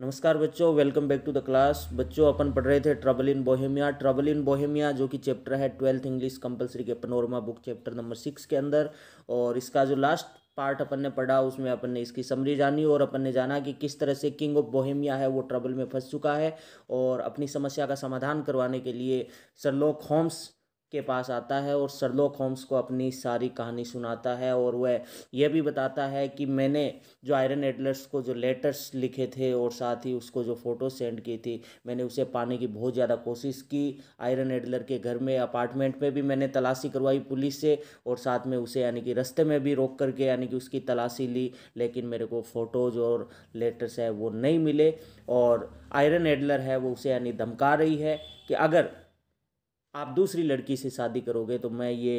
नमस्कार बच्चों welcome back to the class बच्चों अपन पढ़ रहे थे trouble in Bohemia trouble in Bohemia जो कि चैप्टर है ट्वेल्थ इंग्लिश कंपलसरी के Panorama book chapter number six के अंदर और इसका जो लास्ट पार्ट अपन ने पढ़ा उसमें अपन ने इसकी समरी जानी और अपन ने जाना कि किस तरह से किंग ऑफ बोहेमिया है वो ट्रबल में फंस चुका है और अपनी समस्या का समाधान करवाने के लिए सरलोक होम्स के पास आता है और सरलोक होम्स को अपनी सारी कहानी सुनाता है और वह यह भी बताता है कि मैंने जो आयरन एडलर्स को जो लेटर्स लिखे थे और साथ ही उसको जो फ़ोटो सेंड की थी मैंने उसे पाने की बहुत ज़्यादा कोशिश की आयरन एडलर के घर में अपार्टमेंट में भी मैंने तलाशी करवाई पुलिस से और साथ में उसे यानी कि रस्ते में भी रोक करके यानी कि उसकी तलाशी ली लेकिन मेरे को फ़ोटोज़ और लेटर्स है वो नहीं मिले और आयरन एडलर है वो उसे यानी धमका रही है कि अगर आप दूसरी लड़की से शादी करोगे तो मैं ये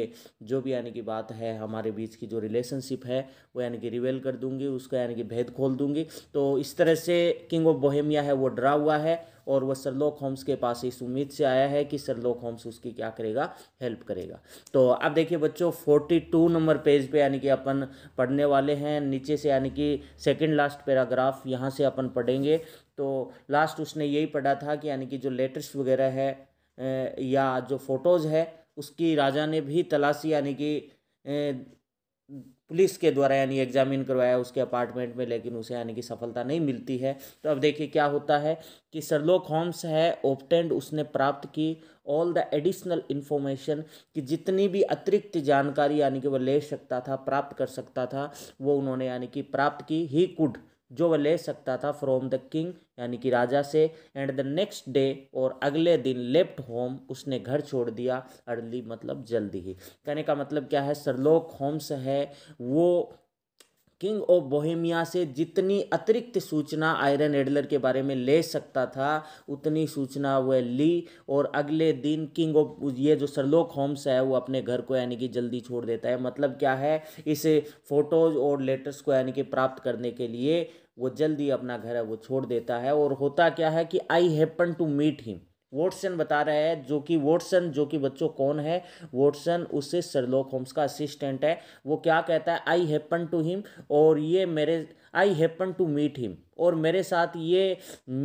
जो भी यानी कि बात है हमारे बीच की जो रिलेशनशिप है वो यानी कि रिवेल कर दूंगी उसका यानी कि भेद खोल दूंगी तो इस तरह से किंग ऑफ बोहेमिया है वो डरा हुआ है और वह सरलोक होम्स के पास इस उम्मीद से आया है कि सरलोक होम्स उसकी क्या करेगा हेल्प करेगा तो अब देखिए बच्चों 42 नंबर पेज पे यानी कि अपन पढ़ने वाले हैं नीचे से यानी कि सेकंड लास्ट पैराग्राफ यहाँ से अपन पढ़ेंगे तो लास्ट उसने यही पढ़ा था कि यानी कि जो लेटर्स वगैरह है या जो फ़ोटोज़ है उसकी राजा ने भी तलाशी यानी कि पुलिस के द्वारा यानी एग्जामिन करवाया उसके अपार्टमेंट में लेकिन उसे यानी कि सफलता नहीं मिलती है तो अब देखिए क्या होता है कि सरलोक होम्स है ओपटेंड उसने प्राप्त की ऑल द एडिशनल इन्फॉर्मेशन कि जितनी भी अतिरिक्त जानकारी यानी कि वह ले सकता था प्राप्त कर सकता था वो उन्होंने यानी कि प्राप्त की ही कुड जो वह ले सकता था फ्रॉम द किंग यानी कि राजा से एंड द नेक्स्ट डे और अगले दिन लेफ्ट होम उसने घर छोड़ दिया अर्ली मतलब जल्दी ही कहने का मतलब क्या है सरलोक होम्स है वो किंग ऑफ बोहेमिया से जितनी अतिरिक्त सूचना आयरन एडलर के बारे में ले सकता था उतनी सूचना वह ली और अगले दिन किंग ऑफ ये जो सरलोक होम्स है वो अपने घर को यानी कि जल्दी छोड़ देता है मतलब क्या है इस फोटोज और लेटर्स को यानी कि प्राप्त करने के लिए वो जल्दी अपना घर है वो छोड़ देता है और होता क्या है कि I happen to meet him Watson बता रहा है जो कि वोटसन जो कि बच्चों कौन है वोटसन उससे सरलोक होम्स का असिस्टेंट है वो क्या कहता है आई हैपन टू हिम और ये मेरे I happen to meet him और मेरे साथ ये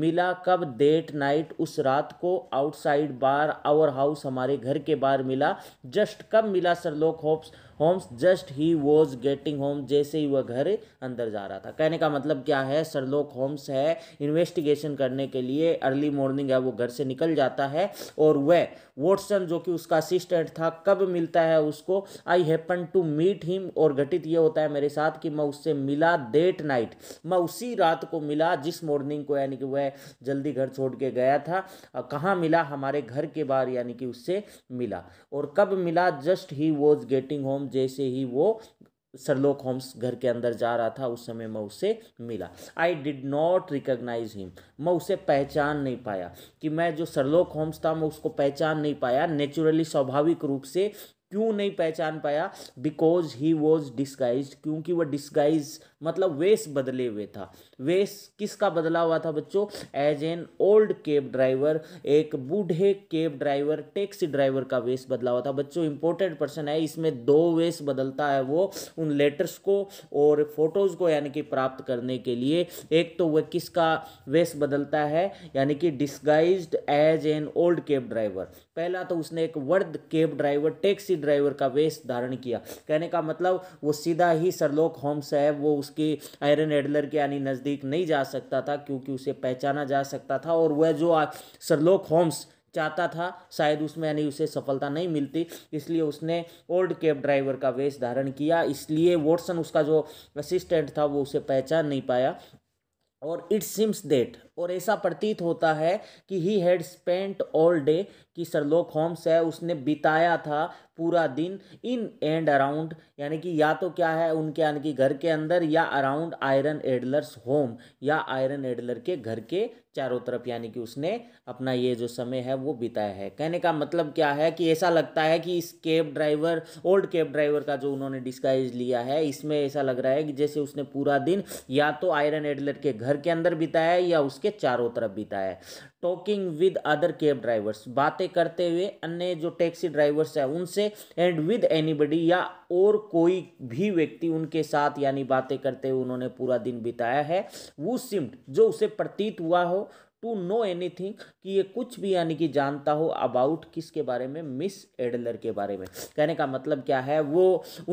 मिला कब डेट नाइट उस रात को आउटसाइड बार आवर हाउस हमारे घर के बाहर मिला जस्ट कब मिला Sherlock Holmes Holmes just he was getting home जैसे ही वह घर अंदर जा रहा था कहने का मतलब क्या है सरलोक होम्स है इन्वेस्टिगेशन करने के लिए अर्ली मॉर्निंग है वो घर से निकल जाता है और वह वॉटसन जो कि उसका असिस्टेंट था कब मिलता है उसको I happen to meet him और घटित ये होता है मेरे साथ कि मैं उससे मिला डेट नाइट मैं उसी रात को मिला जिस मॉर्निंग को यानी कि वह जल्दी घर छोड़ के गया था कहाँ मिला हमारे घर के बाहर यानी कि उससे मिला और कब मिला just he was getting home जैसे ही वो सरलोक होम्स घर के अंदर जा रहा था उस समय मैं उसे मिला I did not recognise him मैं उसे पहचान नहीं पाया कि मैं जो सरलोक होम्स था मैं उसको पहचान नहीं पाया नेचुरली स्वाभाविक रूप से क्यों नहीं पहचान पाया बिकॉज ही वॉज डिस्गाइज क्योंकि वह डिस्गाइज मतलब वेश बदले हुए था वेश किसका बदला हुआ था बच्चों as an old cab driver एक बूढ़े केब ड्राइवर टैक्सी ड्राइवर का वेश बदला हुआ था बच्चों इंपॉर्टेंट पर्सन है इसमें दो वेश बदलता है वो उन लेटर्स को और फोटोज़ को यानी कि प्राप्त करने के लिए एक तो वह किसका वेश बदलता है यानी कि disguise as an old cab driver पहला तो उसने एक वर्द केब ड्राइवर टैक्सी ड्राइवर का वेश धारण किया कहने का मतलब वो सीधा ही सरलोक होम्स है वो उसकी आयरन एडलर के यानी नज़दीक नहीं जा सकता था क्योंकि उसे पहचाना जा सकता था और वह जो सरलोक होम्स चाहता था शायद उसमें यानी उसे सफलता नहीं मिलती इसलिए उसने ओल्ड कैब ड्राइवर का वेश धारण किया इसलिए वॉटसन उसका जो असिस्टेंट था वो उसे पहचान नहीं पाया और इट सिम्स देट और ऐसा प्रतीत होता है कि he had spent all day कि सरलोक होम्स है उसने बिताया था पूरा दिन इन एंड अराउंड यानी कि या तो क्या है उनके यानी कि घर के अंदर या अराउंड आयरन एडलर्स होम या आयरन एडलर के घर के चारों तरफ यानी कि उसने अपना ये जो समय है वो बिताया है कहने का मतलब क्या है कि ऐसा लगता है कि इस cab driver old cab driver का जो उन्होंने डिस्काइज लिया है इसमें ऐसा लग रहा है कि जैसे उसने पूरा दिन या तो आयरन एडलर के घर के अंदर बिताया या उसके उसके चारों तरफ बिताया talking with other cab drivers बातें करते हुए अन्य जो टैक्सी ड्राइवर्स हैं उनसे एंड विद एनीबडी या और कोई भी व्यक्ति उनके साथ यानी बातें करते हुए उन्होंने पूरा दिन बिताया है वो सिम्ट जो उसे प्रतीत हुआ हो टू नो एनी कि ये कुछ भी यानी कि जानता हो अबाउट किसके बारे में मिस एडलर के बारे में कहने का मतलब क्या है वो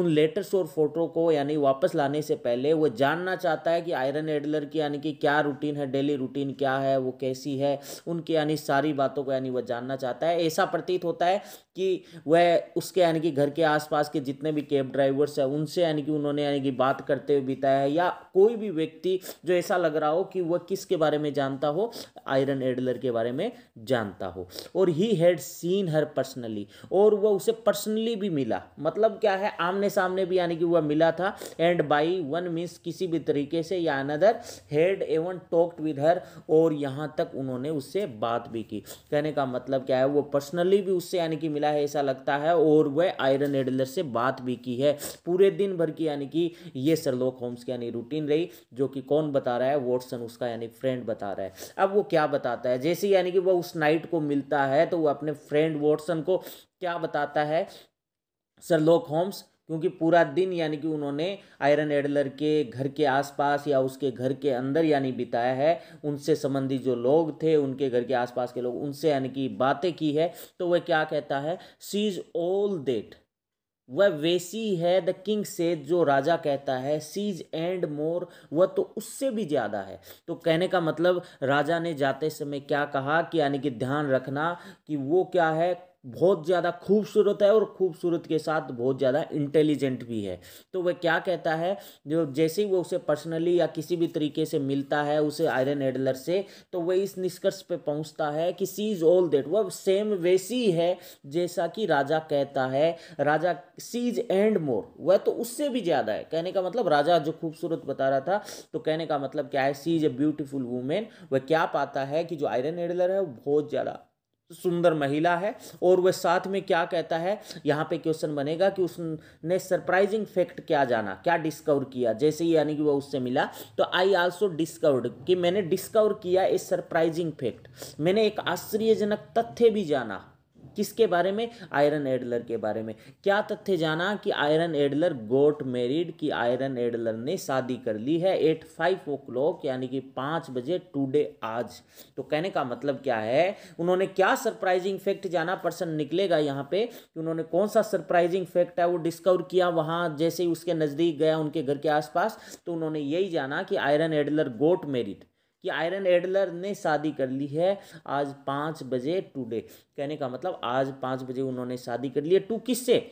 उन लेटर्स और फोटो को यानी वापस लाने से पहले वो जानना चाहता है कि आयरन एडलर की यानी कि क्या रूटीन है डेली रूटीन क्या है वो कैसी है उनकी यानी सारी बातों को यानी वह जानना चाहता है ऐसा प्रतीत होता है कि वह उसके यानी कि घर के आसपास के जितने भी कैब ड्राइवर्स हैं उनसे यानी कि उन्होंने यानी कि बात करते हुए बिताया है या कोई भी व्यक्ति जो ऐसा लग रहा हो कि वह किसके बारे में जानता हो आयरन एडलर के बारे में में जानता हो और he had seen her personally और वह उसे पर्सनली भी मिला मतलब क्या है आमने सामने भी यानी कि वह मिला था एंड बाई वन मीन्स किसी भी तरीके से या another had even talked with her और यहाँ तक उन्होंने उससे बात भी की कहने का मतलब क्या है वो पर्सनली भी उससे यानी कि मिला है ऐसा लगता है और वह आयरन एडलर से बात भी की है पूरे दिन भर की यानी कि ये सरलोक होम्स की यानी रूटीन रही जो कि कौन बता रहा है वॉटसन उसका यानी फ्रेंड बता रहा है अब वो क्या बताता है जैसे यानी कि वह उस नाइट को मिलता है तो वह अपने फ्रेंड वॉटसन को क्या बताता है सरलोक होम्स क्योंकि पूरा दिन यानी कि उन्होंने आयरन एडलर के घर के आसपास या उसके घर के अंदर यानी बिताया है उनसे संबंधित जो लोग थे उनके घर के आसपास के लोग उनसे यानी कि बातें की है तो वह क्या कहता है सी इज़ ऑल देट वह वैसी है द किंग से जो राजा कहता है सीज एंड मोर वह तो उससे भी ज़्यादा है तो कहने का मतलब राजा ने जाते समय क्या कहा कि यानी कि ध्यान रखना कि वो क्या है बहुत ज़्यादा खूबसूरत है और खूबसूरत के साथ बहुत ज़्यादा इंटेलिजेंट भी है तो वह क्या कहता है जो जैसे ही वो उसे पर्सनली या किसी भी तरीके से मिलता है उसे आयरन एडलर से तो वह इस निष्कर्ष पे पहुंचता है कि सी इज़ ऑल देट वह सेम वैसी है जैसा कि राजा कहता है राजा सी इज एंड मोर वह तो उससे भी ज़्यादा है कहने का मतलब राजा जो खूबसूरत बता रहा था तो कहने का मतलब क्या है she is a beautiful woman वह क्या पाता है कि जो आयरन एडलर है वो बहुत ज़्यादा सुंदर महिला है और वह साथ में क्या कहता है यहाँ पे क्वेश्चन बनेगा कि उसने सरप्राइजिंग फैक्ट क्या जाना क्या डिस्कवर किया जैसे ही यानी कि वह उससे मिला तो आई आल्सो डिस्कवर्ड कि मैंने डिस्कवर किया ए सरप्राइजिंग फैक्ट मैंने एक आश्चर्यजनक तथ्य भी जाना किसके बारे में आयरन एडलर के बारे में क्या तथ्य जाना कि आयरन एडलर गोट मेरिड कि आयरन एडलर ने शादी कर ली है एट फाइव ओ क्लॉक यानी कि पाँच बजे टुडे आज तो कहने का मतलब क्या है उन्होंने क्या सरप्राइजिंग फैक्ट जाना पर्सन निकलेगा यहाँ पे कि उन्होंने कौन सा सरप्राइजिंग फैक्ट है वो डिस्कवर किया वहाँ जैसे ही उसके नज़दीक गया उनके घर के आसपास तो उन्होंने यही जाना कि आयरन एडलर गोट मेरिड कि आयरन एडलर ने शादी कर ली है आज पाँच बजे टुडे कहने का मतलब आज पाँच बजे उन्होंने शादी कर ली है टू किससे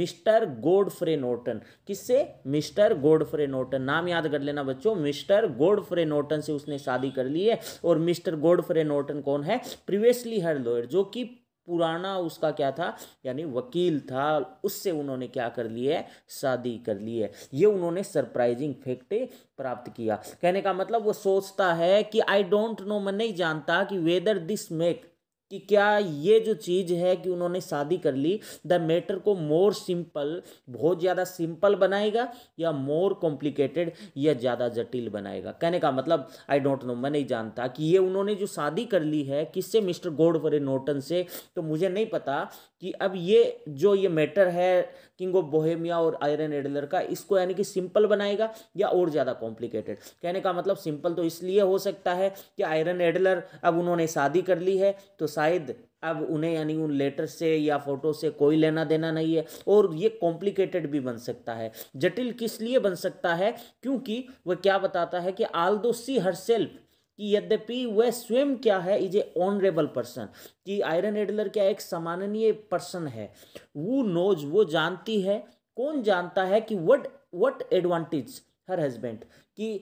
मिस्टर गोडफ्रे नोटन किससे मिस्टर गोडफ्रे नोटन नाम याद कर लेना बच्चों मिस्टर गोडफ्रे नोटन से उसने शादी कर ली है और मिस्टर गोडफ्रे नोटन कौन है प्रीवियसली हर लॉयर जो कि पुराना उसका क्या था यानी वकील था उससे उन्होंने क्या कर लिया है शादी कर ली है ये उन्होंने सरप्राइजिंग फैक्ट प्राप्त किया कहने का मतलब वो सोचता है कि आई डोंट नो मैं नहीं जानता कि वेदर दिस मेक कि क्या ये जो चीज़ है कि उन्होंने शादी कर ली द मैटर को मोर सिंपल बहुत ज़्यादा सिंपल बनाएगा या मोर कॉम्प्लिकेटेड या ज़्यादा जटिल बनाएगा कहने का मतलब आई डोंट नो मैं नहीं जानता कि ये उन्होंने जो शादी कर ली है किससे मिस्टर गोडवरे नोटन से तो मुझे नहीं पता कि अब ये जो ये मैटर है किंग ऑफ बोहेमिया और आयरन एडलर का इसको यानी कि सिंपल बनाएगा या और ज़्यादा कॉम्प्लिकेटेड कहने का मतलब सिंपल तो इसलिए हो सकता है कि आयरन एडलर अब उन्होंने शादी कर ली है तो शायद अब उन्हें यानी उन लेटर से या फोटो से कोई लेना देना नहीं है और ये कॉम्प्लिकेटेड भी बन सकता है जटिल किस लिए बन सकता है क्योंकि वह क्या बताता है कि आल दो सी हर सेल्फ कि यद्यपि वह स्वयं क्या है इज ए ऑनरेबल पर्सन कि आयरन एडलर क्या एक सामान्य पर्सन है वो नोज वो जानती है कौन जानता है कि what what advantage her husband कि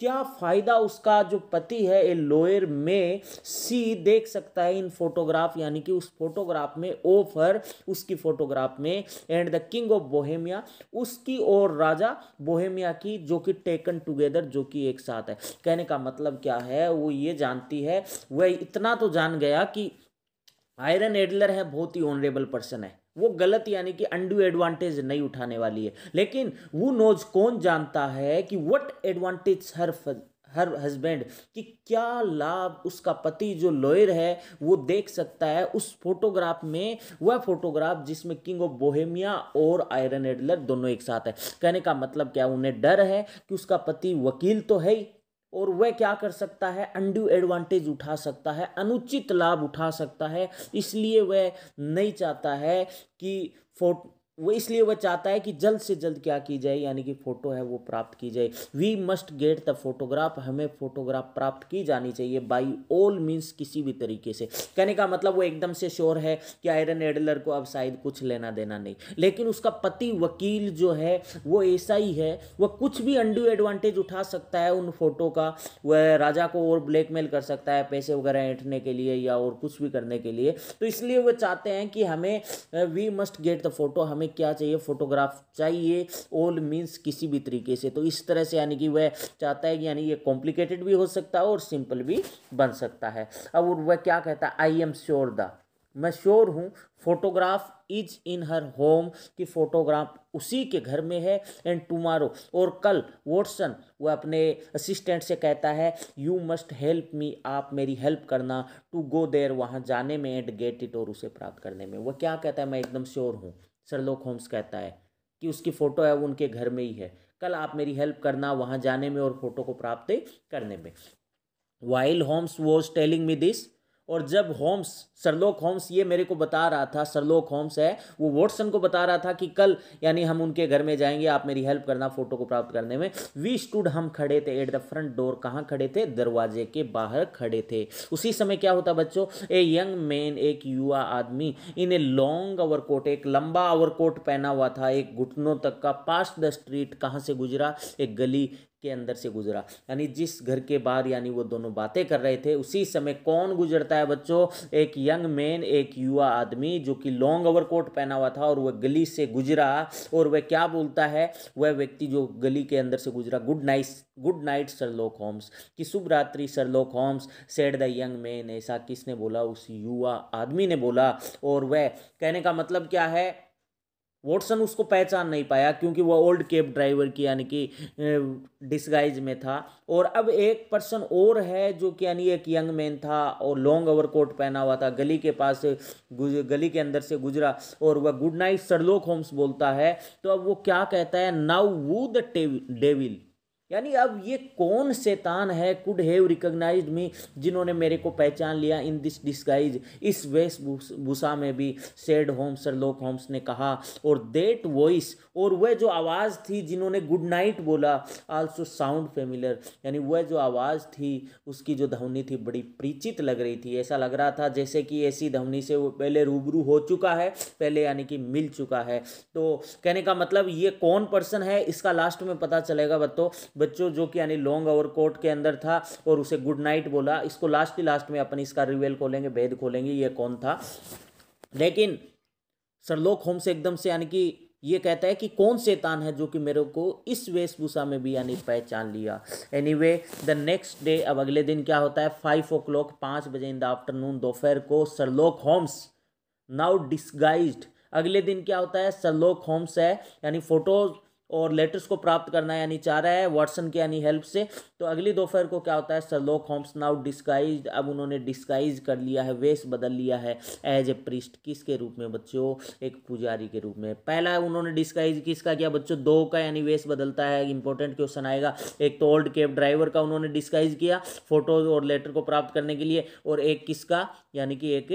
क्या फ़ायदा उसका जो पति है ए लोयर में सी देख सकता है इन फोटोग्राफ यानी कि उस फोटोग्राफ में ओ फर उसकी फोटोग्राफ में and the king of Bohemia उसकी और राजा बोहेमिया की जो कि टेकन टुगेदर जो कि एक साथ है कहने का मतलब क्या है वो ये जानती है वह इतना तो जान गया कि आयरन एडलर है बहुत ही ऑनरेबल पर्सन है वो गलत यानी कि अंडू एडवांटेज नहीं उठाने वाली है लेकिन वो नोज कौन जानता है कि what advantage her her husband कि क्या लाभ उसका पति जो लॉयर है वो देख सकता है उस फोटोग्राफ में वह फोटोग्राफ जिसमें किंग ऑफ बोहेमिया और आयरन एडलर दोनों एक साथ है कहने का मतलब क्या उन्हें डर है कि उसका पति वकील तो है ही और वह क्या कर सकता है अंडू एडवांटेज उठा सकता है अनुचित लाभ उठा सकता है इसलिए वह नहीं चाहता है कि फोट वो इसलिए वह चाहता है कि जल्द से जल्द क्या की जाए यानी कि फ़ोटो है वो प्राप्त की जाए we must get the photograph हमें फोटोग्राफ प्राप्त की जानी चाहिए बाई ऑल मीन्स किसी भी तरीके से कहने का मतलब वो एकदम से श्योर है कि आयरन एडलर को अब शायद कुछ लेना देना नहीं लेकिन उसका पति वकील जो है वो ऐसा ही है वह कुछ भी अंडू एडवांटेज उठा सकता है उन फोटो का वह राजा को और ब्लैकमेल कर सकता है पैसे वगैरह ऐंठने के लिए या और कुछ भी करने के लिए तो इसलिए वह चाहते हैं कि हमें we must get the photo हमें हमें क्या चाहिए फोटोग्राफ चाहिए ऑल मीन्स किसी भी तरीके से तो इस तरह से यानी कि वह चाहता है कि यानी ये कॉम्प्लिकेटेड भी हो सकता है और सिंपल भी बन सकता है अब वह क्या कहता है आई एम श्योर द मैं श्योर हूँ photograph is in her home कि फोटोग्राफ उसी के घर में है एंड टुमारो और कल वोटसन वह अपने असिस्टेंट से कहता है यू मस्ट हेल्प मी आप मेरी हेल्प करना टू गो देर वहाँ जाने में एंड गेट इट और उसे प्राप्त करने में वह क्या कहता है मैं एकदम श्योर हूँ सरलोक होम्स कहता है कि उसकी फ़ोटो है वो उनके घर में ही है कल आप मेरी हेल्प करना वहाँ जाने में और फोटो को प्राप्त करने में while Holmes was telling me this और जब होम्स सरलोक होम्स ये मेरे को बता रहा था सरलोक होम्स है वो वोटसन को बता रहा था कि कल यानी हम उनके घर में जाएंगे आप मेरी हेल्प करना फोटो को प्राप्त करने में वी स्टूड हम खड़े थे एट द फ्रंट डोर कहाँ खड़े थे दरवाजे के बाहर खड़े थे उसी समय क्या होता बच्चों ए यंग मैन एक युवा आदमी in a long overcoat एक लंबा ओवर कोट पहना हुआ था एक घुटनों तक का पास द स्ट्रीट कहाँ से गुजरा एक गली के अंदर से गुजरा यानी जिस घर के बाहर यानी वो दोनों बातें कर रहे थे उसी समय कौन गुजरता है बच्चों एक यंग मैन एक युवा आदमी जो कि लॉन्ग ओवर कोट पहना हुआ था और वह गली से गुजरा और वह क्या बोलता है वह व्यक्ति जो गली के अंदर से गुजरा good night good night Sherlock Holmes कि शुभ रात्रि Sherlock Holmes said the young man ऐसा किसने बोला उस युवा आदमी ने बोला और वह कहने का मतलब क्या है वॉटसन उसको पहचान नहीं पाया क्योंकि वह ओल्ड कैब ड्राइवर की यानी कि डिस्गाइज में था और अब एक पर्सन और है जो कि यानी एक यंग मैन था और लॉन्ग ओवर कोट पहना हुआ था गली के पास गली के अंदर से गुजरा और वह गुड नाइट सरलोक होम्स बोलता है तो अब वो क्या कहता है नाउ वू द डेविल यानी अब ये कौन शैतान है कुड हैव रिकग्नाइज मी जिन्होंने मेरे को पहचान लिया इन दिस डिस्गाइज इस वेशभूषा में भी सेड होम्स लोक होम्स ने कहा और देट वॉइस और वह जो आवाज़ थी जिन्होंने गुड नाइट बोला आल्सो साउंड फेमिलर यानी वह जो आवाज़ थी उसकी जो ध्वनि थी बड़ी परिचित लग रही थी ऐसा लग रहा था जैसे कि ऐसी ध्वनि से वो पहले रूबरू हो चुका है पहले यानी कि मिल चुका है तो कहने का मतलब ये कौन पर्सन है इसका लास्ट में पता चलेगा बत्तो बच्चों जो कि यानी लॉन्ग ओवर कोट के अंदर था और उसे गुड नाइट बोला इसको लास्ट ही लास्ट में अपन इसका रिवेल खोलेंगे भेद खोलेंगे ये कौन था लेकिन सरलोक होम्स एकदम से यानी कि ये कहता है कि कौन शैतान है जो कि मेरे को इस वेशभूषा में भी यानी पहचान लिया anyway the next day अब अगले दिन क्या होता है फाइव ओ क्लॉक पाँच बजे इन द आफ्टरनून दोपहर को सरलोक होम्स नाउ डिस्गाइज्ड अगले दिन क्या होता है सरलोक होम्स है यानी फोटो और लेटर्स को प्राप्त करना यानी चाह रहा है वाटसन के यानी हेल्प से तो अगली दोपहर को क्या होता है सरलोक होम्स नाउ डिस्काइज अब उन्होंने डिस्काइज कर लिया है वेश बदल लिया है एज ए प्रिस्ट किसके रूप में बच्चों एक पुजारी के रूप में पहला उन्होंने डिस्काइज किसका किया बच्चों दो का यानी वेश बदलता है इंपॉर्टेंट क्वेश्चन आएगा एक तो ओल्ड कैब ड्राइवर का उन्होंने डिस्काइज किया फोटोज और लेटर को प्राप्त करने के लिए और एक किसका यानी कि एक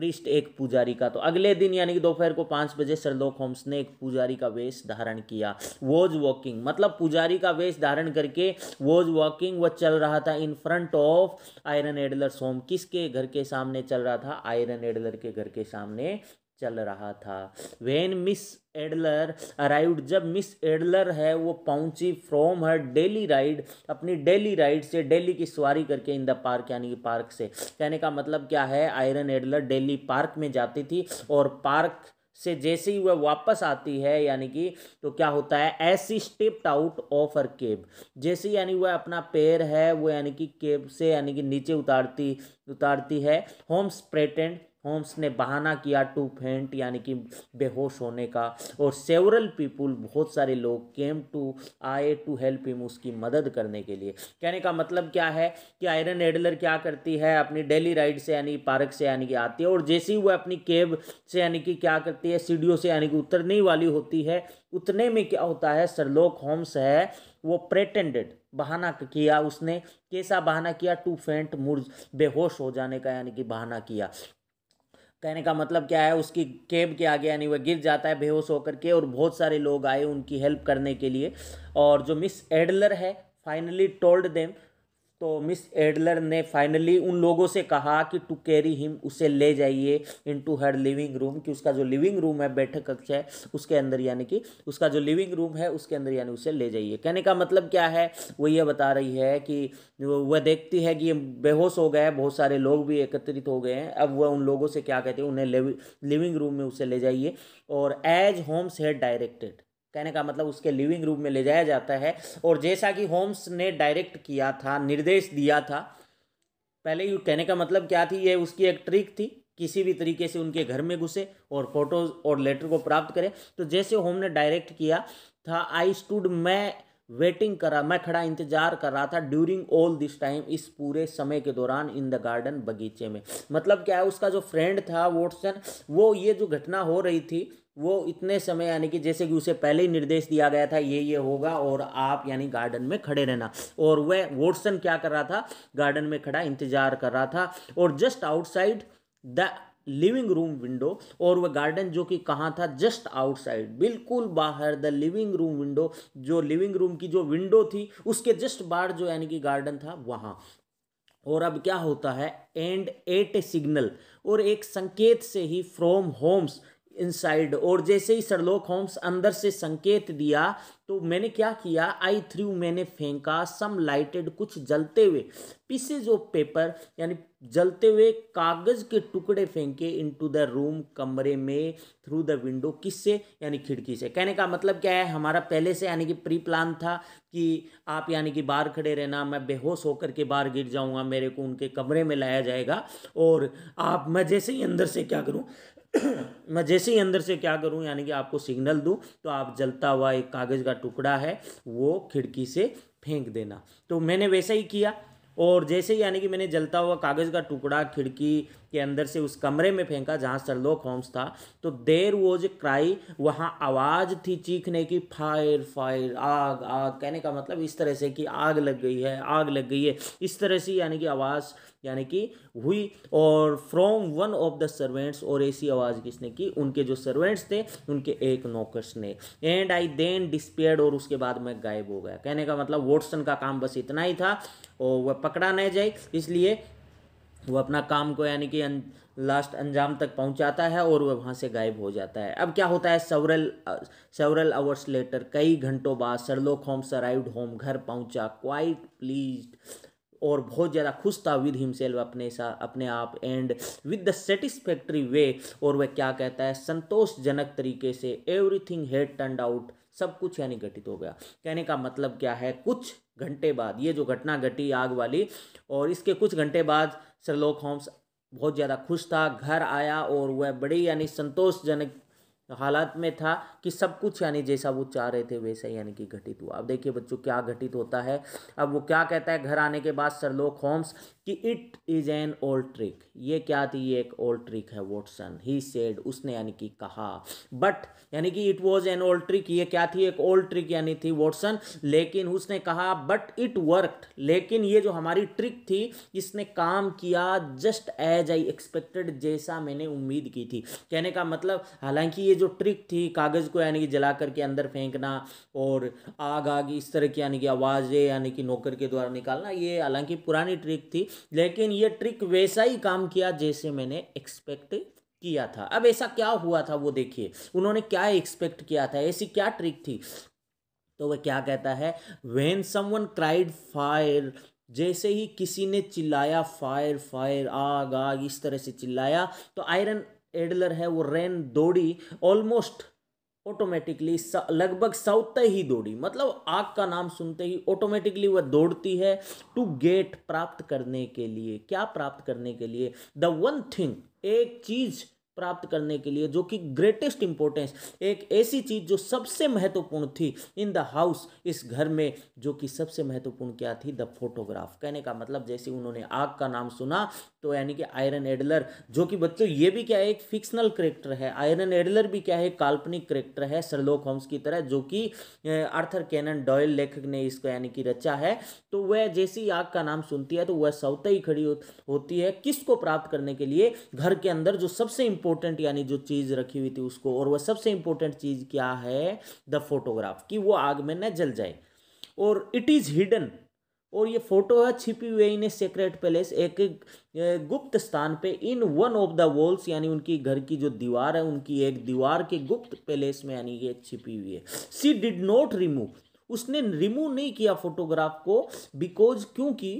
पृष्ठ एक पुजारी का तो अगले दिन यानी कि दोपहर को पाँच बजे सरलोक होम्स ने एक पुजारी का वेश धारण किया वोज वॉकिंग मतलब पुजारी का वेश धारण करके वोज वॉकिंग वह चल रहा था in front of Irene Adler's home किसके घर के सामने चल रहा था आयरन एडलर के घर के सामने चल रहा था वेन मिस एडलर अराइव्ड जब मिस एडलर है वो पहुंची फ्रॉम हर डेली राइड अपनी डेली राइड से डेली की सवारी करके इन द पार्क यानी कि पार्क से कहने का मतलब क्या है आयरन एडलर डेली पार्क में जाती थी और पार्क से जैसे ही वह वापस आती है यानी कि तो क्या होता है ऐसी stepped out of her cab जैसे यानी वह अपना पैर है वो यानी कि केब से यानी कि नीचे उतारती उतारती है होम स्प्रेटेंड होम्स ने बहाना किया टू फेंट यानी कि बेहोश होने का और सेवरल पीपुल बहुत सारे लोग केम टू आए टू हेल्प हिम उसकी मदद करने के लिए कहने का मतलब क्या है कि आयरन एडलर क्या करती है अपनी डेली राइड से यानी पार्क से यानी कि आती है और जैसे ही वह अपनी केब से यानी कि क्या करती है सीढ़ियों से यानी कि उतरने वाली होती है उतने में क्या होता है सरलोक होम्स है वो प्रेटेंडेड बहाना किया उसने कैसा बहाना किया टू फेंट मुर्ज बेहोश हो जाने का यानी कि बहाना किया कहने का मतलब क्या है उसकी कैब के आगे यानी वह गिर जाता है बेहोश होकर के और बहुत सारे लोग आए उनकी हेल्प करने के लिए और जो मिस एडलर है फाइनली टोल्ड देम तो मिस एडलर ने फाइनली उन लोगों से कहा कि टू कैरी हिम उसे ले जाइए into her living room कि उसका जो लिविंग रूम है बैठक कक्ष है उसके अंदर यानी कि उसका जो लिविंग रूम है उसके अंदर यानी उसे ले जाइए कहने का मतलब क्या है वो ये बता रही है कि वह देखती है कि ये बेहोश हो गए बहुत सारे लोग भी एकत्रित हो गए हैं अब वह उन लोगों से क्या कहते हैं उन्हें लिविंग रूम में उसे ले जाइए और एज होम्स हेड डायरेक्टेड कहने का मतलब उसके लिविंग रूम में ले जाया जाता है और जैसा कि होम्स ने डायरेक्ट किया था निर्देश दिया था पहले यू कहने का मतलब क्या थी ये उसकी एक ट्रिक थी किसी भी तरीके से उनके घर में घुसे और फोटोज और लेटर को प्राप्त करें तो जैसे होम ने डायरेक्ट किया था आई स्टूड मैं वेटिंग करा मैं खड़ा इंतजार कर रहा था ड्यूरिंग ऑल दिस टाइम इस पूरे समय के दौरान इन द गार्डन बगीचे में मतलब क्या है उसका जो फ्रेंड था वोटसन वो ये जो घटना हो रही थी वो इतने समय यानी कि जैसे कि उसे पहले ही निर्देश दिया गया था ये ये होगा और आप यानी गार्डन में खड़े रहना और वह वोटसन क्या कर रहा था गार्डन में खड़ा इंतजार कर रहा था और just outside the living room window और वह गार्डन जो कि कहाँ था जस्ट आउटसाइड बिल्कुल बाहर द लिविंग रूम विंडो जो लिविंग रूम की जो विंडो थी उसके जस्ट बाहर जो यानी कि गार्डन था वहाँ और अब क्या होता है एंड एट ए सिग्नल और एक संकेत से ही फ्रॉम होम्स इनसाइड और जैसे ही सरलोक होम्स अंदर से संकेत दिया तो मैंने क्या किया आई थ्रू मैंने फेंका सम लाइटेड कुछ जलते हुए पीसेज ऑफ पेपर यानी जलते हुए कागज के टुकड़े फेंके इनटू द रूम कमरे में थ्रू द विंडो किससे यानी खिड़की से कहने का मतलब क्या है हमारा पहले से यानी कि प्री प्लान था कि आप यानी कि बाहर खड़े रहना मैं बेहोश होकर के बाहर गिर जाऊँगा मेरे को उनके कमरे में लाया जाएगा और आप मैं जैसे ही अंदर से क्या करूँ मैं जैसे ही अंदर से क्या करूं यानी कि आपको सिग्नल दूं तो आप जलता हुआ एक कागज़ का टुकड़ा है वो खिड़की से फेंक देना तो मैंने वैसा ही किया और जैसे ही यानी कि मैंने जलता हुआ कागज़ का टुकड़ा खिड़की के अंदर से उस कमरे में फेंका जहाँ सरलोक होम्स था तो देर वॉज क्राई वहाँ आवाज़ थी चीखने की फायर फायर आग आग कहने का मतलब इस तरह से कि आग लग गई है आग लग गई है इस तरह से यानी कि आवाज़ यानी कि हुई और from one of the servants और ऐसी आवाज़ किसने की उनके जो सर्वेंट्स थे उनके एक नौकर्स ने एंड आई देन डिस्पेयर्ड और उसके बाद मैं गायब हो गया कहने का मतलब वोटसन का काम बस इतना ही था और वह पकड़ा नहीं जाए इसलिए वो अपना काम को यानी कि लास्ट अं, अंजाम तक पहुंचाता है और वह वहाँ से गायब हो जाता है अब क्या होता है सेवरल सेवरल आवर्स लेटर कई घंटों बाद सरलोक होम्स अराइव्ड होम घर पहुंचा क्वाइट प्लीज और बहुत ज़्यादा खुश था विद हिमसेल्व अपने साथ अपने आप and with the satisfactory way और वह क्या कहता है संतोषजनक तरीके से एवरीथिंग हेड टर्न आउट सब कुछ यानी घटित हो गया कहने का मतलब क्या है कुछ घंटे बाद ये जो घटना घटी आग वाली और इसके कुछ घंटे बाद सरलोक होम्स बहुत ज़्यादा खुश था घर आया और वह बड़ी यानी संतोषजनक हालात में था कि सब कुछ यानी जैसा वो चाह रहे थे वैसा यानी कि घटित हुआ अब देखिए बच्चों क्या घटित होता है अब वो क्या कहता है घर आने के बाद सरलोक होम्स कि it is an old trick ये क्या थी ये एक ओल्ड ट्रिक है वोटसन ही सेड उसने यानी कि कहा बट यानी कि it was an old trick ये क्या थी एक ओल्ड ट्रिक यानी थी वोटसन लेकिन उसने कहा बट इट वर्कड लेकिन ये जो हमारी ट्रिक थी इसने काम किया जस्ट एज आई एक्सपेक्टेड जैसा मैंने उम्मीद की थी कहने का मतलब हालांकि ये जो ट्रिक थी कागज़ को यानी कि जला करके अंदर फेंकना और आग आग इस तरह की यानी कि आवाज़ें यानी कि नौकर के द्वारा निकालना ये हालांकि पुरानी ट्रिक थी लेकिन ये ट्रिक वैसा ही काम किया जैसे मैंने एक्सपेक्ट किया था अब ऐसा क्या हुआ था वो देखिए उन्होंने क्या एक्सपेक्ट किया था ऐसी क्या ट्रिक थी तो वह क्या कहता है वेन समवन क्राइड फायर जैसे ही किसी ने चिल्लाया फायर फायर आग आग इस तरह से चिल्लाया तो आयरन एडलर है वो रेन दौड़ी ऑलमोस्ट ऑटोमेटिकली लगभग सौते ही दौड़ी मतलब आग का नाम सुनते ही ऑटोमेटिकली वह दौड़ती है टू गेट प्राप्त करने के लिए क्या प्राप्त करने के लिए द वन थिंग एक चीज़ प्राप्त करने के लिए जो कि ग्रेटेस्ट इंपॉर्टेंस एक ऐसी चीज जो सबसे महत्वपूर्ण थी इन द हाउस इस घर में जो कि सबसे महत्वपूर्ण क्या थी द फोटोग्राफ कहने का मतलब जैसे उन्होंने आग का नाम सुना तो यानी कि आयरन एडलर जो कि बच्चों ये भी क्या है एक फिक्शनल करेक्टर है आयरन एडलर भी क्या है काल्पनिक करेक्टर है सरलोक होम्स की तरह जो कि आर्थर कैनन डॉयल लेखक ने इसको यानी कि रचा है तो वह जैसी आग का नाम सुनती है तो वह सौते ही खड़ी होती है किसको प्राप्त करने के लिए घर के अंदर जो सबसे इम्पोर्टेंट यानी जो चीज़ रखी हुई थी उसको और वह सबसे इम्पोर्टेंट चीज़ क्या है द फोटोग्राफ कि वो आग में न जल जाए और इट इज़ हिडन और ये फोटो है छिपी हुई इन ए सेक्रेट पैलेस एक गुप्त स्थान पे in one of the walls यानी उनकी घर की जो दीवार है उनकी एक दीवार के गुप्त पैलेस में यानी ये छिपी हुई है सी डिड नॉट रिमूव उसने रिमूव नहीं किया फोटोग्राफ को बिकॉज क्योंकि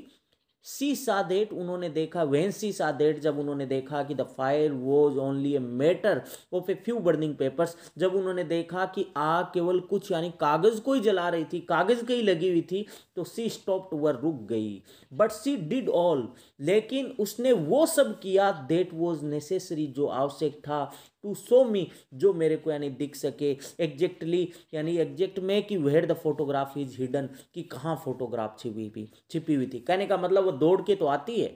सी सा सादेट उन्होंने देखा वेन सी सा सादेट जब उन्होंने देखा कि the fire was only a matter of a few burning papers जब उन्होंने देखा कि आग केवल कुछ यानी कागज़ को ही जला रही थी कागज़ के ही लगी हुई थी तो सी स्टॉप्ड वर रुक गई बट सी डिड ऑल लेकिन उसने वो सब किया देट वॉज नेसेसरी जो आवश्यक था टू शो मी जो मेरे को यानी दिख सके एग्जैक्टली यानी एग्जैक्ट में कि where the photograph is hidden कि कहाँ फोटोग्राफ छिपी हुई छिपी हुई थी कहने का मतलब वो दौड़ के तो आती है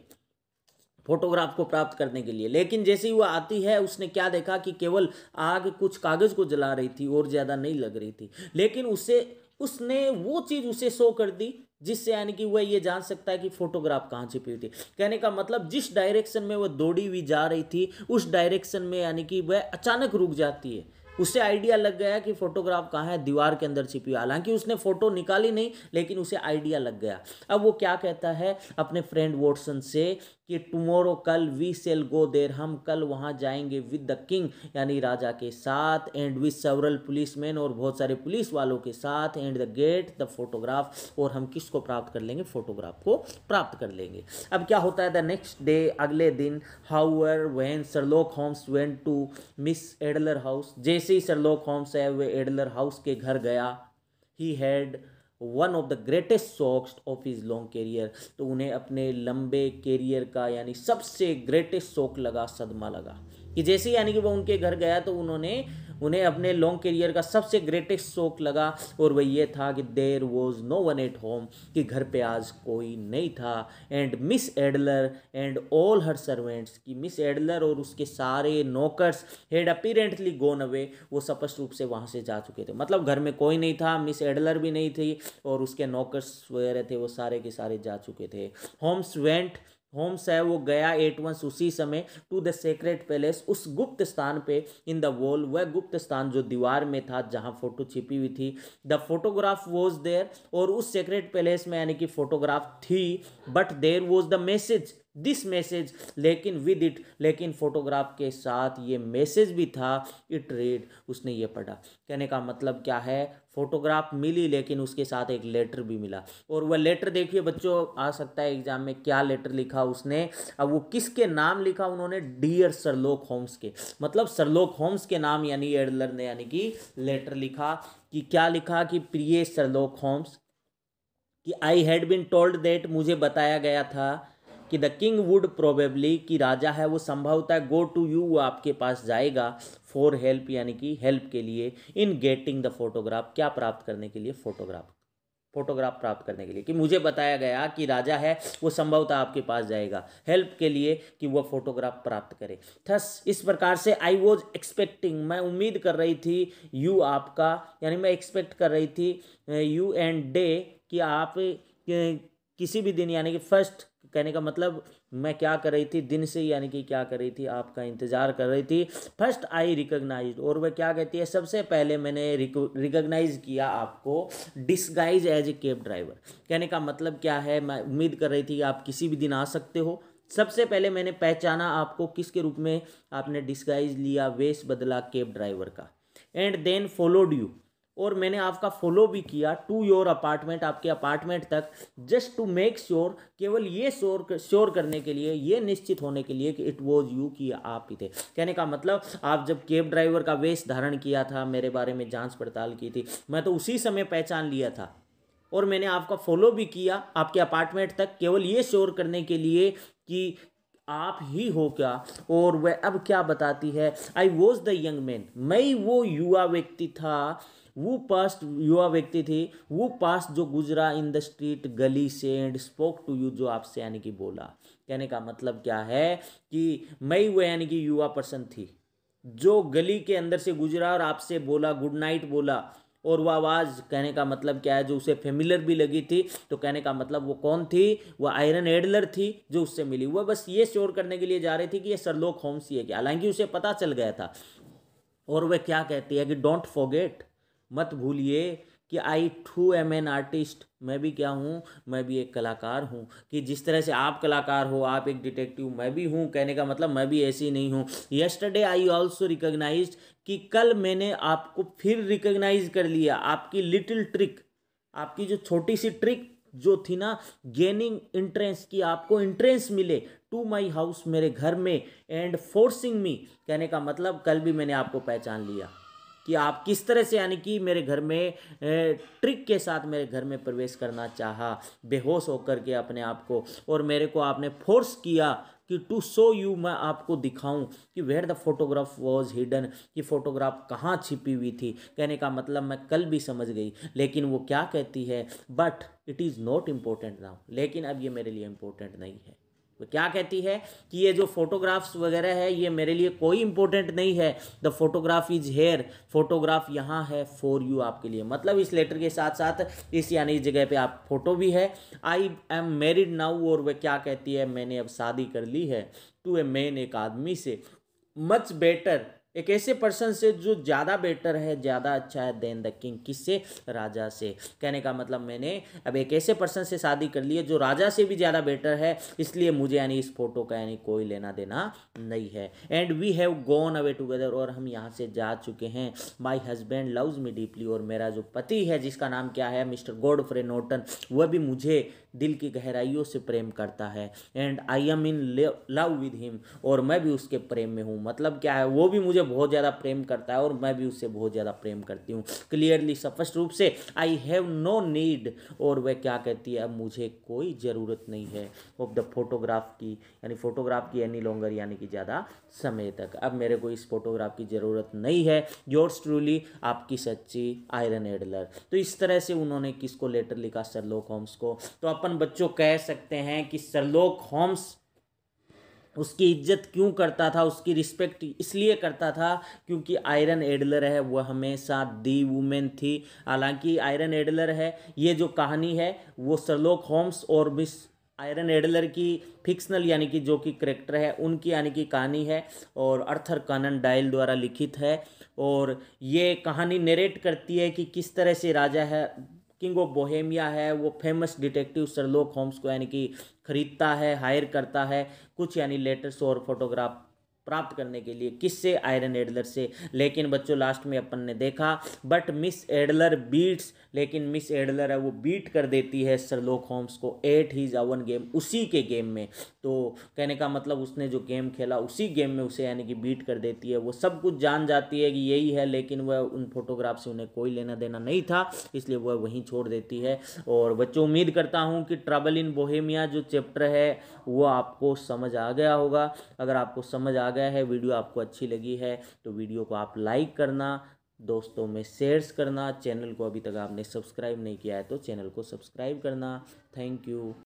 फोटोग्राफ को प्राप्त करने के लिए लेकिन जैसे ही वह आती है उसने क्या देखा कि केवल आग कुछ कागज़ को जला रही थी और ज़्यादा नहीं लग रही थी लेकिन उसे उसने वो चीज़ उसे शो कर दी जिससे यानी कि वह ये जान सकता है कि फोटोग्राफ कहाँ छिपी हुई थी कहने का मतलब जिस डायरेक्शन में वह दौड़ी हुई जा रही थी उस डायरेक्शन में यानी कि वह अचानक रुक जाती है उसे आइडिया लग गया कि फोटोग्राफ कहाँ है दीवार के अंदर छिपी हालांकि उसने फोटो निकाली नहीं लेकिन उसे आइडिया लग गया अब वो क्या कहता है अपने फ्रेंड वोटसन से कि टुमोरो कल वी सेल गो देर हम कल वहाँ जाएंगे विद द किंग यानी राजा के साथ and with several policeman और बहुत सारे पुलिस वालों के साथ and the get the photograph और हम किसको प्राप्त कर लेंगे फोटोग्राफ को प्राप्त कर लेंगे अब क्या होता है द नेक्स्ट डे अगले दिन where when Sherlock Holmes went to Miss Adler house जैसे जैसे ही सरलोक होम्स है वे एडलर हाउस के घर गया he had one of the greatest shocks of his long career तो उन्हें अपने लंबे कैरियर का यानी सबसे ग्रेटेस्ट शौक लगा सदमा लगा कि जैसे ही यानी कि वो उनके घर गया तो उन्होंने उन्हें अपने लॉन्ग करियर का सबसे ग्रेटेस्ट शौक लगा और वह ये था कि there was no one at home कि घर पे आज कोई नहीं था and Miss Adler and all her servants कि मिस एडलर और उसके सारे नौकर्स हेड अपीरेंटली गोन अवे वो स्पष्ट रूप से वहाँ से जा चुके थे मतलब घर में कोई नहीं था मिस एडलर भी नहीं थी और उसके नौकर्स वगैरह थे वो सारे के सारे जा चुके थे होम्स वेंट होम्स है वो गया एट वंस उसी समय टू द सेक्रेट पैलेस उस गुप्त स्थान पे इन द वॉल वह गुप्त स्थान जो दीवार में था जहाँ फोटो छिपी हुई थी द फोटोग्राफ वॉज देयर और उस सेक्रेट पैलेस में यानी कि फोटोग्राफ थी but there was the message this message लेकिन विद इट लेकिन फोटोग्राफ के साथ ये मैसेज भी था इट रेड उसने ये पढ़ा कहने का मतलब क्या है फोटोग्राफ मिली लेकिन उसके साथ एक लेटर भी मिला और वह लेटर देखिए बच्चों आ सकता है एग्जाम में क्या लेटर लिखा उसने अब वो किसके नाम लिखा उन्होंने डियर सरलोक होम्स के मतलब सरलोक होम्स के नाम यानी एडलर ने यानी कि लेटर लिखा कि क्या लिखा कि प्रिय सरलोक होम्स कि I had been told that मुझे बताया गया था कि द किंग वुड प्रोबेबली कि राजा है वो संभवतः गो टू यू वो आपके पास जाएगा फॉर हेल्प यानी कि हेल्प के लिए इन गेटिंग द फोटोग्राफ क्या प्राप्त करने के लिए फोटोग्राफ फोटोग्राफ प्राप्त करने के लिए कि मुझे बताया गया कि राजा है वो संभवतः आपके पास जाएगा हेल्प के लिए कि वह फोटोग्राफ प्राप्त करे थस इस प्रकार से आई वॉज एक्सपेक्टिंग मैं उम्मीद कर रही थी यू आपका यानी मैं एक्सपेक्ट कर रही थी यू एंड डे कि आप किसी भी दिन यानी कि फर्स्ट कहने का मतलब मैं क्या कर रही थी दिन से यानी कि क्या कर रही थी आपका इंतज़ार कर रही थी फर्स्ट आई रिकोगनाइज और वह क्या कहती है सबसे पहले मैंने रिकोगनाइज किया आपको disguise as a cab driver कहने का मतलब क्या है मैं उम्मीद कर रही थी आप किसी भी दिन आ सकते हो सबसे पहले मैंने पहचाना आपको किसके रूप में आपने डिसगाइज लिया वेश बदला केब ड्राइवर का एंड देन फॉलोड यू और मैंने आपका फॉलो भी किया टू योर अपार्टमेंट आपके अपार्टमेंट तक जस्ट टू मेक श्योर केवल ये श्योर श्योर करने के लिए ये निश्चित होने के लिए कि इट वॉज यू कि आप ही थे कहने का मतलब आप जब कैब ड्राइवर का वेश धारण किया था मेरे बारे में जांच पड़ताल की थी मैं तो उसी समय पहचान लिया था और मैंने आपका फॉलो भी किया आपके अपार्टमेंट तक केवल ये श्योर करने के लिए कि आप ही हो क्या और वह अब क्या बताती है I was the young man मैं वो युवा व्यक्ति था वो पास्ट युवा व्यक्ति थे वो पास्ट जो गुजरा इन द स्ट्रीट गली से एंड स्पोक टू यू जो आपसे यानी कि बोला कहने का मतलब क्या है कि मैं वो यानी कि युवा पर्सन थी जो गली के अंदर से गुजरा और आपसे बोला गुड नाइट बोला और वह आवाज़ कहने का मतलब क्या है जो उसे फेमिलर भी लगी थी तो कहने का मतलब वो कौन थी वह आयरन एडलर थी जो उससे मिली वह बस ये श्योर करने के लिए जा रही थी कि ये सरलोक होम्स ही है क्या हालांकि उसे पता चल गया था और वह क्या कहती है कि डोंट फॉगेट मत भूलिए कि I too am an artist मैं भी क्या हूँ मैं भी एक कलाकार हूँ कि जिस तरह से आप कलाकार हो आप एक डिटेक्टिव मैं भी हूँ कहने का मतलब मैं भी ऐसी नहीं हूँ येस्टरडे आई ऑल्सो रिकोगनाइज कि कल मैंने आपको फिर रिकोगनाइज कर लिया आपकी लिटिल ट्रिक आपकी जो छोटी सी ट्रिक जो थी ना गेनिंग इंट्रेंस की आपको इंट्रेंस मिले टू माई हाउस मेरे घर में एंड फोर्सिंग मी कहने का मतलब कल भी मैंने आपको पहचान लिया कि आप किस तरह से यानी कि मेरे घर में ट्रिक के साथ मेरे घर में प्रवेश करना चाहा बेहोश होकर के अपने आप को और मेरे को आपने फोर्स किया कि टू शो यू मैं आपको दिखाऊं कि where the photograph was hidden कि फोटोग्राफ कहाँ छिपी हुई थी कहने का मतलब मैं कल भी समझ गई लेकिन वो क्या कहती है but it is not important now लेकिन अब ये मेरे लिए इम्पोर्टेंट नहीं है तो क्या कहती है कि ये जो फोटोग्राफ्स वगैरह है ये मेरे लिए कोई इंपॉर्टेंट नहीं है the photograph is here photograph यहाँ है फॉर यू आपके लिए मतलब इस लेटर के साथ साथ इस यानी इस जगह पे आप फोटो भी है आई एम मेरिड नाउ और वह क्या कहती है मैंने अब शादी कर ली है टू ए मेन एक आदमी से मच बेटर एक ऐसे पर्सन से जो ज़्यादा बेटर है ज़्यादा अच्छा है देन द किंग किससे राजा से कहने का मतलब मैंने अब एक ऐसे पर्सन से शादी कर ली है जो राजा से भी ज़्यादा बेटर है इसलिए मुझे यानी इस फोटो का यानी कोई लेना देना नहीं है and we have gone away together और हम यहाँ से जा चुके हैं my husband loves me deeply और मेरा जो पति है जिसका नाम क्या है मिस्टर गोड फ्रे नोटन वह भी मुझे दिल की गहराइयों से प्रेम करता है and I am in love with him और मैं भी उसके प्रेम में हूँ मतलब क्या है वो भी मुझे बहुत ज़्यादा प्रेम करता है और मैं भी उससे बहुत ज़्यादा प्रेम करती हूँ क्लियरली स्पष्ट रूप से आई हैव नो नीड और वह क्या कहती है अब मुझे कोई ज़रूरत नहीं है ऑफ द फोटोग्राफ की यानी फोटोग्राफ की एनी लॉन्गर यानी कि ज़्यादा समय तक अब मेरे को इस फोटोग्राफ की ज़रूरत नहीं है योर्स ट्रूली आपकी सच्ची आयरन एडलर तो इस तरह से उन्होंने किसको लेटर लिखा सरलोक होम्स को तो अपन बच्चों कह सकते हैं कि सरलोक होम्स उसकी इज्जत क्यों करता था उसकी रिस्पेक्ट इसलिए करता था क्योंकि आयरन एडलर है वह हमेशा दी वूमेन थी हालांकि आयरन एडलर है ये जो कहानी है वो सरलोक होम्स और मिस आयरन एडलर की फिक्सनल यानी कि जो कि करेक्टर है उनकी यानी कि कहानी है और अर्थर कानन डायल द्वारा लिखित है और ये कहानी नरेट करती है कि किस तरह से राजा है किंग ऑफ बोहेमिया है वो फेमस डिटेक्टिव सरलोक होम्स को यानी कि खरीदता है हायर करता है कुछ यानी लेटर्स और फोटोग्राफ प्राप्त करने के लिए किससे आयरन एडलर से लेकिन बच्चों लास्ट में अपन ने देखा बट मिस एडलर बीट्स लेकिन मिस एडलर है वो बीट कर देती है सरलोक होम्स को एट ही जावन गेम उसी के गेम में तो कहने का मतलब उसने जो गेम खेला उसी गेम में उसे यानी कि बीट कर देती है वो सब कुछ जान जाती है कि यही है लेकिन वह उन फोटोग्राफ से उन्हें कोई लेना देना नहीं था इसलिए वह वहीं छोड़ देती है और बच्चों उम्मीद करता हूँ कि ट्रबल इन बोहेमिया जो चैप्टर है वह आपको समझ आ गया होगा अगर आपको समझ आ गया है वीडियो आपको अच्छी लगी है तो वीडियो को आप लाइक करना दोस्तों में शेयर्स करना चैनल को अभी तक आपने सब्सक्राइब नहीं किया है तो चैनल को सब्सक्राइब करना थैंक यू